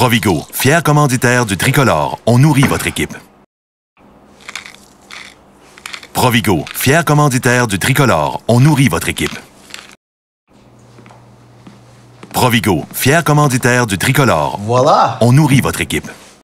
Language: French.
Provigo, fier commanditaire du tricolore, on nourrit votre équipe. Provigo, fier commanditaire du tricolore, on nourrit votre équipe. Provigo, fier commanditaire du tricolore. Voilà. On nourrit votre équipe.